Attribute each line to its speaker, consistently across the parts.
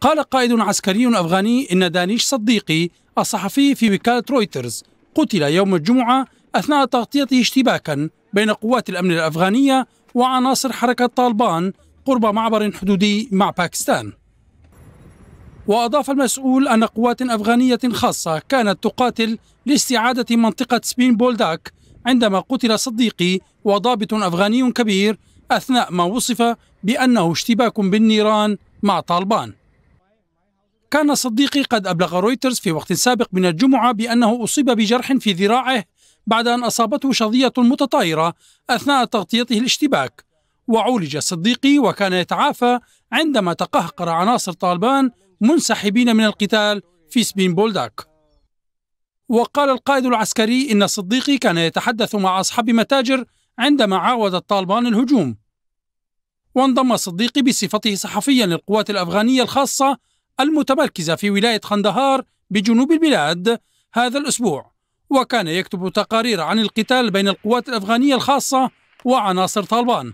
Speaker 1: قال قائد عسكري أفغاني إن دانيش صديقي الصحفي في وكالة رويترز قتل يوم الجمعة أثناء تغطيته اشتباكا بين قوات الأمن الأفغانية وعناصر حركة طالبان قرب معبر حدودي مع باكستان وأضاف المسؤول أن قوات أفغانية خاصة كانت تقاتل لاستعادة منطقة سبين بولداك عندما قتل صديقي وضابط أفغاني كبير أثناء ما وصف بأنه اشتباك بالنيران مع طالبان كان صديقي قد أبلغ رويترز في وقت سابق من الجمعة بأنه أصيب بجرح في ذراعه بعد أن أصابته شظية متطايرة أثناء تغطيته الاشتباك وعولج صديقي وكان يتعافى عندما تقهقر عناصر طالبان منسحبين من القتال في سبين بولداك وقال القائد العسكري إن صديقي كان يتحدث مع أصحاب متاجر عندما عاود الطالبان الهجوم وانضم صديقي بصفته صحفيا للقوات الأفغانية الخاصة المتمركزة في ولاية خندهار بجنوب البلاد هذا الأسبوع وكان يكتب تقارير عن القتال بين القوات الأفغانية الخاصة وعناصر طالبان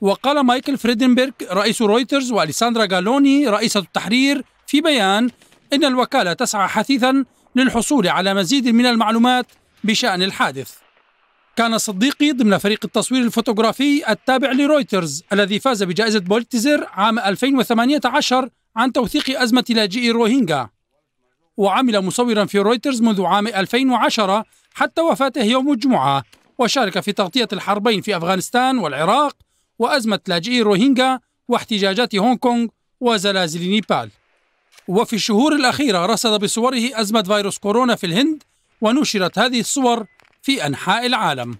Speaker 1: وقال مايكل فريدنبرغ رئيس رويترز واليساندرا غالوني رئيسة التحرير في بيان إن الوكالة تسعى حثيثا للحصول على مزيد من المعلومات بشأن الحادث كان صديقي ضمن فريق التصوير الفوتوغرافي التابع لرويترز الذي فاز بجائزة بوليتزر عام 2018 عن توثيق أزمة لاجئي روهينجا وعمل مصورا في رويترز منذ عام 2010 حتى وفاته يوم الجمعة وشارك في تغطية الحربين في أفغانستان والعراق وأزمة لاجئي روهينجا واحتجاجات هونغ كونغ وزلازل نيبال وفي الشهور الأخيرة رصد بصوره أزمة فيروس كورونا في الهند ونشرت هذه الصور في أنحاء العالم